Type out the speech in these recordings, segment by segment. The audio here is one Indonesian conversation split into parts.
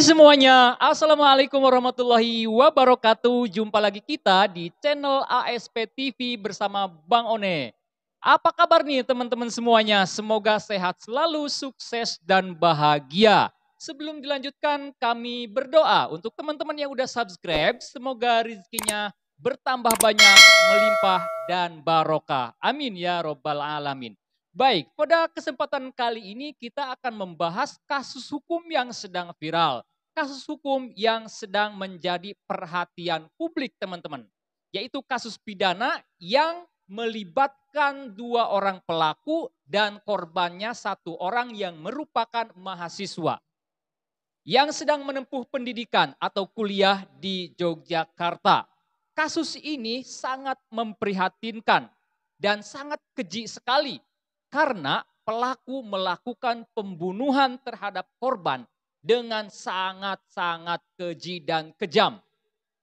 semuanya, Assalamualaikum warahmatullahi wabarakatuh. Jumpa lagi kita di channel ASP TV bersama Bang One. Apa kabar nih teman-teman semuanya? Semoga sehat selalu, sukses dan bahagia. Sebelum dilanjutkan, kami berdoa untuk teman-teman yang udah subscribe, semoga rezekinya bertambah banyak, melimpah dan barokah. Amin ya robbal alamin. Baik, pada kesempatan kali ini kita akan membahas kasus hukum yang sedang viral kasus hukum yang sedang menjadi perhatian publik teman-teman. Yaitu kasus pidana yang melibatkan dua orang pelaku dan korbannya satu orang yang merupakan mahasiswa. Yang sedang menempuh pendidikan atau kuliah di Yogyakarta. Kasus ini sangat memprihatinkan dan sangat keji sekali karena pelaku melakukan pembunuhan terhadap korban dengan sangat-sangat keji dan kejam.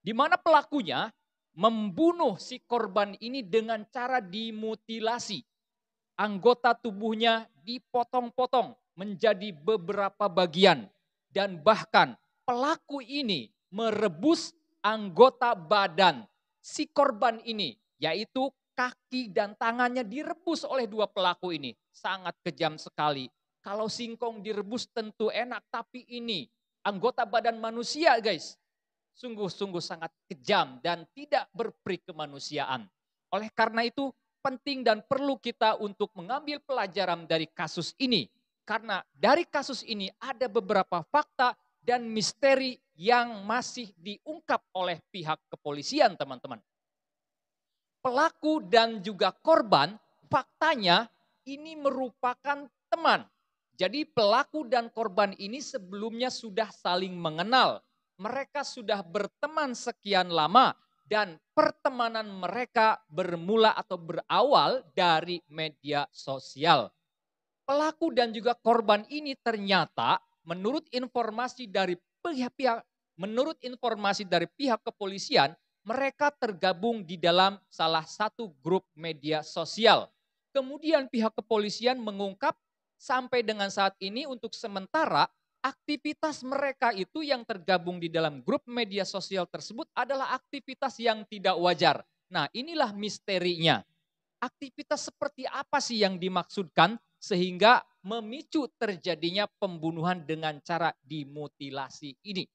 Di mana pelakunya membunuh si korban ini dengan cara dimutilasi. Anggota tubuhnya dipotong-potong menjadi beberapa bagian dan bahkan pelaku ini merebus anggota badan si korban ini yaitu kaki dan tangannya direbus oleh dua pelaku ini. Sangat kejam sekali kalau singkong direbus tentu enak, tapi ini anggota badan manusia guys. Sungguh-sungguh sangat kejam dan tidak berperi kemanusiaan. Oleh karena itu penting dan perlu kita untuk mengambil pelajaran dari kasus ini. Karena dari kasus ini ada beberapa fakta dan misteri yang masih diungkap oleh pihak kepolisian teman-teman. Pelaku dan juga korban faktanya ini merupakan teman jadi pelaku dan korban ini sebelumnya sudah saling mengenal. Mereka sudah berteman sekian lama dan pertemanan mereka bermula atau berawal dari media sosial. Pelaku dan juga korban ini ternyata menurut informasi dari pihak-pihak menurut informasi dari pihak kepolisian mereka tergabung di dalam salah satu grup media sosial. Kemudian pihak kepolisian mengungkap sampai dengan saat ini untuk sementara aktivitas mereka itu yang tergabung di dalam grup media sosial tersebut adalah aktivitas yang tidak wajar. Nah, inilah misterinya. Aktivitas seperti apa sih yang dimaksudkan sehingga memicu terjadinya pembunuhan dengan cara dimutilasi ini?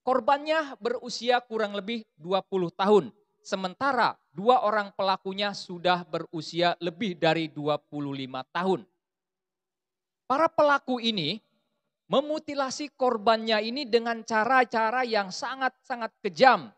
Korbannya berusia kurang lebih 20 tahun. Sementara dua orang pelakunya sudah berusia lebih dari 25 tahun. Para pelaku ini memutilasi korbannya ini dengan cara-cara yang sangat-sangat kejam.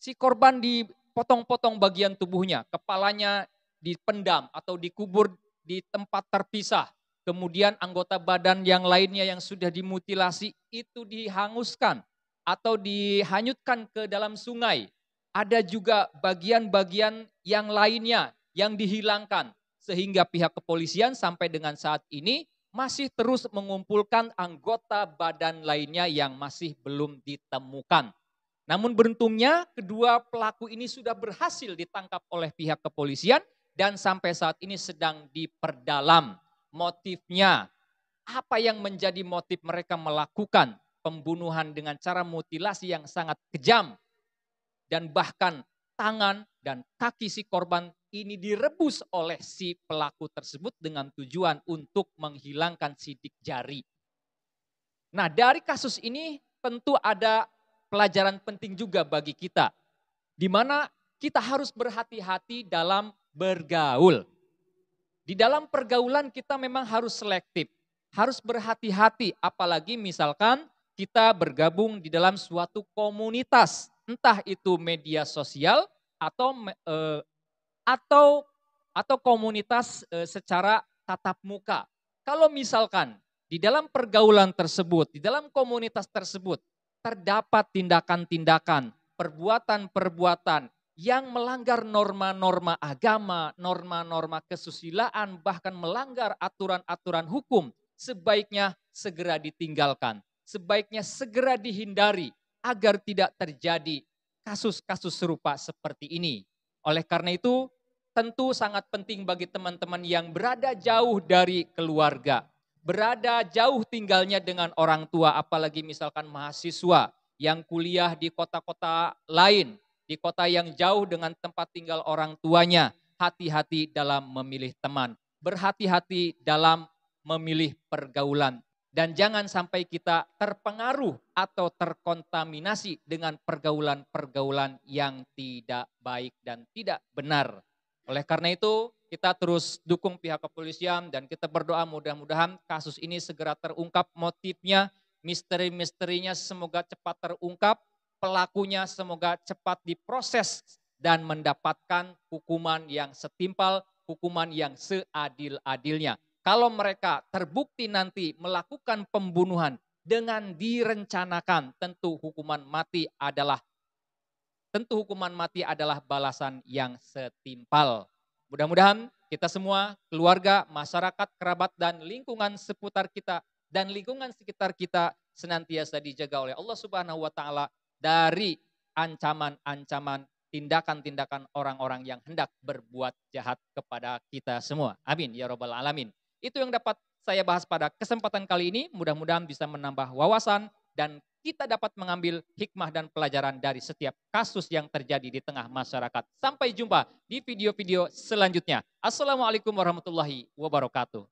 Si korban dipotong-potong bagian tubuhnya, kepalanya dipendam atau dikubur di tempat terpisah. Kemudian anggota badan yang lainnya yang sudah dimutilasi itu dihanguskan atau dihanyutkan ke dalam sungai. Ada juga bagian-bagian yang lainnya yang dihilangkan sehingga pihak kepolisian sampai dengan saat ini masih terus mengumpulkan anggota badan lainnya yang masih belum ditemukan. Namun beruntungnya kedua pelaku ini sudah berhasil ditangkap oleh pihak kepolisian dan sampai saat ini sedang diperdalam motifnya. Apa yang menjadi motif mereka melakukan pembunuhan dengan cara mutilasi yang sangat kejam dan bahkan tangan dan kaki si korban ini direbus oleh si pelaku tersebut dengan tujuan untuk menghilangkan sidik jari. Nah, dari kasus ini tentu ada pelajaran penting juga bagi kita, di mana kita harus berhati-hati dalam bergaul. Di dalam pergaulan kita memang harus selektif, harus berhati-hati, apalagi misalkan kita bergabung di dalam suatu komunitas, entah itu media sosial atau eh, atau atau komunitas eh, secara tatap muka. Kalau misalkan di dalam pergaulan tersebut, di dalam komunitas tersebut terdapat tindakan-tindakan, perbuatan-perbuatan yang melanggar norma-norma agama, norma-norma kesusilaan, bahkan melanggar aturan-aturan hukum, sebaiknya segera ditinggalkan, sebaiknya segera dihindari agar tidak terjadi kasus-kasus serupa seperti ini. Oleh karena itu, tentu sangat penting bagi teman-teman yang berada jauh dari keluarga. Berada jauh tinggalnya dengan orang tua, apalagi misalkan mahasiswa yang kuliah di kota-kota lain, di kota yang jauh dengan tempat tinggal orang tuanya. Hati-hati dalam memilih teman, berhati-hati dalam memilih pergaulan, dan jangan sampai kita terpengaruh atau terkontaminasi dengan pergaulan-pergaulan yang tidak baik dan tidak benar oleh karena itu, kita terus dukung pihak kepolisian dan kita berdoa mudah-mudahan kasus ini segera terungkap motifnya, misteri-misterinya semoga cepat terungkap, pelakunya semoga cepat diproses dan mendapatkan hukuman yang setimpal, hukuman yang seadil-adilnya. Kalau mereka terbukti nanti melakukan pembunuhan dengan direncanakan, tentu hukuman mati adalah tentu hukuman mati adalah balasan yang setimpal. Mudah-mudahan kita semua, keluarga, masyarakat, kerabat, dan lingkungan seputar kita dan lingkungan sekitar kita senantiasa dijaga oleh Allah Subhanahu wa taala dari ancaman-ancaman tindakan-tindakan orang-orang yang hendak berbuat jahat kepada kita semua. Amin ya rabbal alamin. Itu yang dapat saya bahas pada kesempatan kali ini. Mudah-mudahan bisa menambah wawasan dan kita dapat mengambil hikmah dan pelajaran dari setiap kasus yang terjadi di tengah masyarakat. Sampai jumpa di video-video selanjutnya. Assalamualaikum warahmatullahi wabarakatuh.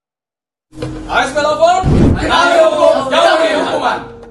ayo hukuman.